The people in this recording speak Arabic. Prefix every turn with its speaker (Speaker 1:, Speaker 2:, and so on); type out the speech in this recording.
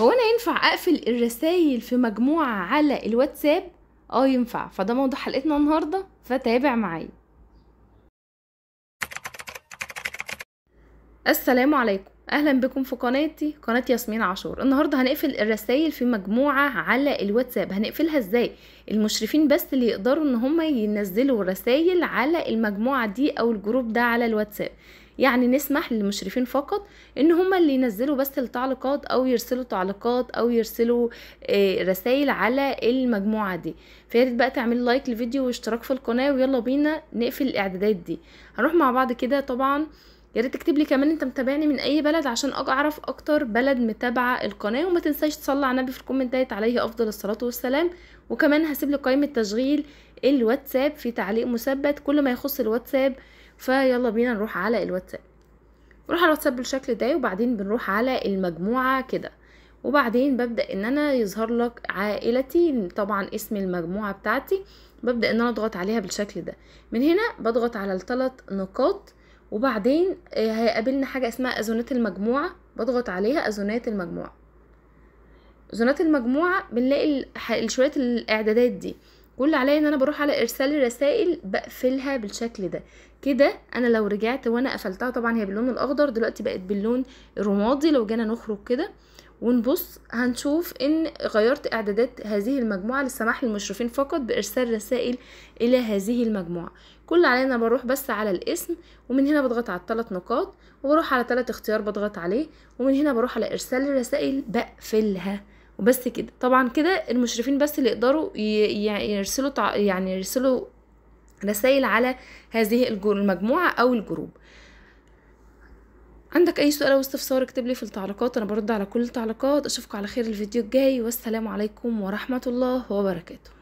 Speaker 1: هو انا ينفع اقفل الرسايل في مجموعه على الواتساب اه ينفع فده موضوع حلقتنا النهارده فتابع معايا السلام عليكم اهلا بكم في قناتي قناه ياسمين عاشور النهارده هنقفل الرسائل في مجموعه على الواتساب هنقفلها ازاي المشرفين بس اللي يقدروا ان هم ينزلوا رسائل على المجموعه دي او الجروب ده على الواتساب يعني نسمح للمشرفين فقط ان هما اللي ينزلوا بس التعليقات او يرسلوا تعليقات او يرسلوا آه، رسائل على المجموعه دي فياريت بقى تعملي لايك للفيديو واشتراك في القناه ويلا بينا نقفل الاعدادات دي هنروح مع بعض كده طبعا يا ريت تكتب لي كمان انت متابعني من اي بلد عشان اعرف اكتر بلد متابعه القناه وما تنساش تصلي على النبي في الكومنتات عليه افضل الصلاه والسلام وكمان هسيب لك قائمه تشغيل الواتساب في تعليق مثبت كل ما يخص الواتساب فيلا بينا نروح على الواتساب نروح على الواتساب بالشكل ده وبعدين بنروح على المجموعة كده وبعدين ببدأ ان انا يظهر لك عائلتي طبعا اسم المجموعة بتاعتي ببدأ ان انا اضغط عليها بالشكل ده من هنا بضغط على الثلاث نقاط وبعدين آه، هيقابلنا حاجة اسمها أزونات المجموعة بضغط عليها أزونات المجموعة زونات المجموعة بنلاقي شوية الإعدادات دي كل عليا ان انا بروح على ارسال الرسائل بقفلها بالشكل ده كده انا لو رجعت وانا قفلتها طبعا هي باللون الاخضر دلوقتي بقت باللون الرمادي لو جينا نخرج كده ونبص هنشوف ان غيرت اعدادات هذه المجموعة للسماح للمشرفين فقط بارسال رسائل الى هذه المجموعة كل عليا انا بروح بس على الاسم ومن هنا بضغط على الثلاث نقاط وبروح على ثلاث اختيار بضغط عليه ومن هنا بروح على ارسال الرسائل بقفلها وبس كده طبعا كده المشرفين بس اللي يقدروا يرسلوا يعني يرسلوا رسائل على هذه المجموعة أو الجروب عندك أي سؤال أو استفسار اكتب لي في التعليقات أنا برد على كل التعليقات أشوفكم على خير الفيديو الجاي والسلام عليكم ورحمة الله وبركاته